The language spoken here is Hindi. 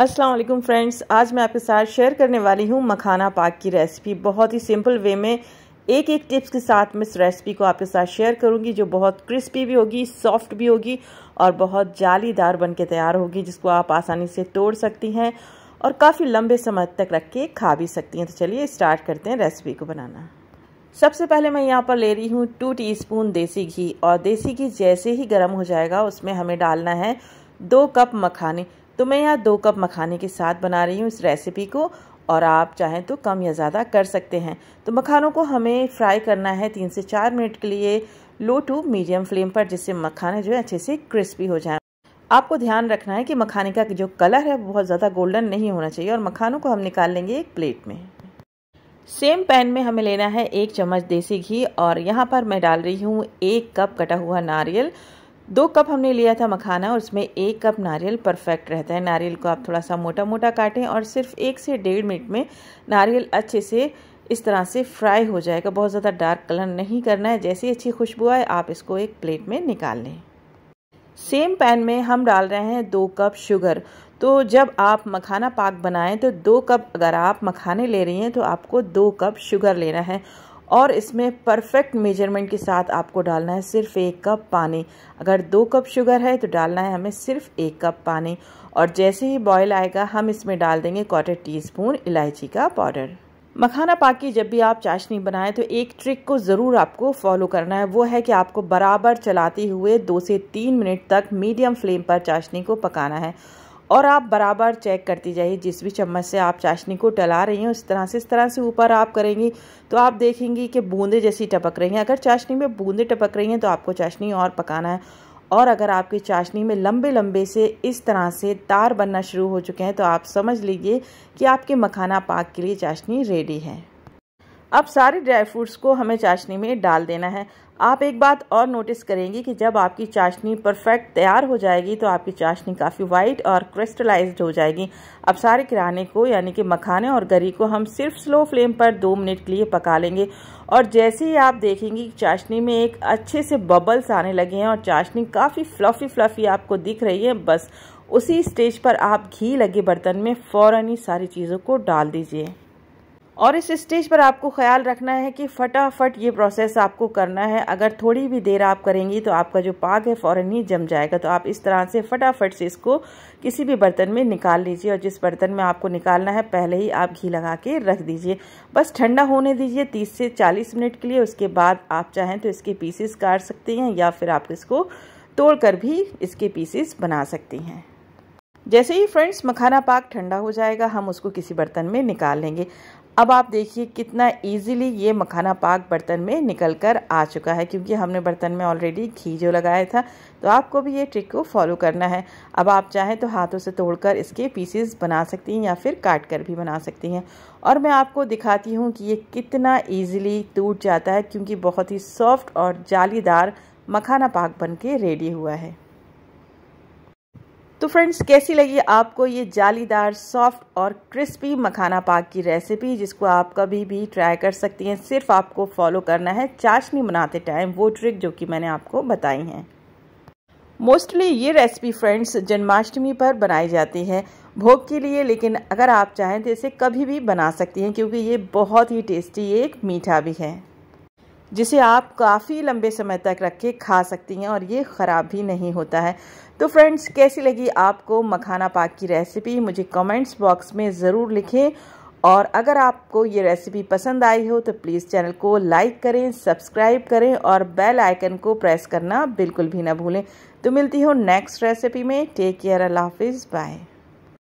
अस्सलाम वालेकुम फ्रेंड्स आज मैं आपके साथ शेयर करने वाली हूँ मखाना पाक की रेसिपी बहुत ही सिंपल वे में एक एक टिप्स के साथ मैं इस रेसिपी को आपके साथ शेयर करूँगी जो बहुत क्रिस्पी भी होगी सॉफ्ट भी होगी और बहुत जालीदार बन के तैयार होगी जिसको आप आसानी से तोड़ सकती हैं और काफ़ी लंबे समय तक रख के खा भी सकती हैं तो चलिए स्टार्ट करते हैं रेसिपी को बनाना सबसे पहले मैं यहाँ पर ले रही हूँ टू स्पून देसी घी और देसी घी जैसे ही गर्म हो जाएगा उसमें हमें डालना है दो कप मखाने तो मैं यहाँ दो कप मखाने के साथ बना रही हूँ इस रेसिपी को और आप चाहें तो कम या ज़्यादा कर सकते हैं तो मखानों को हमें फ्राई करना है तीन से चार मिनट के लिए लो टू मीडियम फ्लेम पर जिससे मखाने जो है अच्छे से क्रिस्पी हो जाएं आपको ध्यान रखना है कि मखाने का जो कलर है बहुत ज़्यादा गोल्डन नहीं होना चाहिए और मखानों को हम निकाल लेंगे एक प्लेट में सेम पैन में हमें लेना है एक चम्मच देसी घी और यहाँ पर मैं डाल रही हूँ एक कप कटा हुआ नारियल दो कप हमने लिया था मखाना और उसमें एक कप नारियल परफेक्ट रहता है नारियल को आप थोड़ा सा मोटा मोटा काटें और सिर्फ एक से डेढ़ मिनट में नारियल अच्छे से इस तरह से फ्राई हो जाएगा बहुत ज़्यादा डार्क कलर नहीं करना है जैसी अच्छी खुशबू आए आप इसको एक प्लेट में निकाल लें सेम पैन में हम डाल रहे हैं दो कप शुगर तो जब आप मखाना पाक बनाएं तो दो कप अगर आप मखाने ले रही हैं तो आपको दो कप शुगर लेना है और इसमें परफेक्ट मेजरमेंट के साथ आपको डालना है सिर्फ एक कप पानी अगर दो कप शुगर है तो डालना है हमें सिर्फ एक कप पानी और जैसे ही बॉयल आएगा हम इसमें डाल देंगे क्वार्टर टी स्पून इलायची का पाउडर मखाना पाकी जब भी आप चाशनी बनाएं तो एक ट्रिक को ज़रूर आपको फॉलो करना है वो है कि आपको बराबर चलाते हुए दो से तीन मिनट तक मीडियम फ्लेम पर चाशनी को पकाना है और आप बराबर चेक करती जाइए जिस भी चम्मच से आप चाशनी को टला रही हैं उस तरह से इस तरह से ऊपर आप करेंगी तो आप देखेंगी कि बूंदे जैसी टपक रही हैं अगर चाशनी में बूंदे टपक रही हैं तो आपको चाशनी और पकाना है और अगर आपकी चाशनी में लंबे लंबे से इस तरह से तार बनना शुरू हो चुके हैं तो आप समझ लीजिए कि आपके मखाना पाक के लिए चाशनी रेडी है अब सारे ड्राई फ्रूट्स को हमें चाशनी में डाल देना है आप एक बात और नोटिस करेंगे कि जब आपकी चाशनी परफेक्ट तैयार हो जाएगी तो आपकी चाशनी काफ़ी वाइट और क्रिस्टलाइज्ड हो जाएगी अब सारे किराने को यानी कि मखाने और गरी को हम सिर्फ स्लो फ्लेम पर दो मिनट के लिए पका लेंगे और जैसे ही आप देखेंगे चाशनी में एक अच्छे से बबल्स आने लगे हैं और चाशनी काफ़ी फ्लफ़ी फ्लफ़ी आपको दिख रही है बस उसी स्टेज पर आप घी लगे बर्तन में फ़ौरन ही सारी चीज़ों को डाल दीजिए और इस स्टेज पर आपको ख्याल रखना है कि फटाफट ये प्रोसेस आपको करना है अगर थोड़ी भी देर आप करेंगी तो आपका जो पाक है फ़ौरन ही जम जाएगा तो आप इस तरह से फटाफट से इसको किसी भी बर्तन में निकाल लीजिए और जिस बर्तन में आपको निकालना है पहले ही आप घी लगा के रख दीजिए बस ठंडा होने दीजिए तीस से चालीस मिनट के लिए उसके बाद आप चाहें तो इसके पीसेस काट सकती हैं या फिर आप इसको कर भी इसके पीसेस बना सकती हैं जैसे ही फ्रेंड्स मखाना पाक ठंडा हो जाएगा हम उसको किसी बर्तन में निकाल लेंगे अब आप देखिए कितना इजीली ये मखाना पाक बर्तन में निकल कर आ चुका है क्योंकि हमने बर्तन में ऑलरेडी घी जो लगाया था तो आपको भी ये ट्रिक को फॉलो करना है अब आप चाहें तो हाथों से तोड़कर इसके पीसेस बना सकती हैं या फिर काट कर भी बना सकती हैं और मैं आपको दिखाती हूँ कि ये कितना ईजिली टूट जाता है क्योंकि बहुत ही सॉफ्ट और जालीदार मखाना पाक बन के रेडी हुआ है तो फ्रेंड्स कैसी लगी आपको ये जालीदार सॉफ्ट और क्रिस्पी मखाना पाक की रेसिपी जिसको आप कभी भी ट्राई कर सकती हैं सिर्फ आपको फॉलो करना है चाशनी बनाते टाइम वो ट्रिक जो कि मैंने आपको बताई हैं मोस्टली ये रेसिपी फ्रेंड्स जन्माष्टमी पर बनाई जाती है भोग के लिए लेकिन अगर आप चाहें तो इसे कभी भी बना सकती हैं क्योंकि ये बहुत ही टेस्टी एक मीठा भी है जिसे आप काफ़ी लंबे समय तक रख के खा सकती हैं और ये ख़राब भी नहीं होता है तो फ्रेंड्स कैसी लगी आपको मखाना पाक की रेसिपी मुझे कमेंट्स बॉक्स में ज़रूर लिखें और अगर आपको ये रेसिपी पसंद आई हो तो प्लीज़ चैनल को लाइक करें सब्सक्राइब करें और बेल आइकन को प्रेस करना बिल्कुल भी ना भूलें तो मिलती हूँ नेक्स्ट रेसिपी में टेक केयर अल्लाह हाफिज़ बाय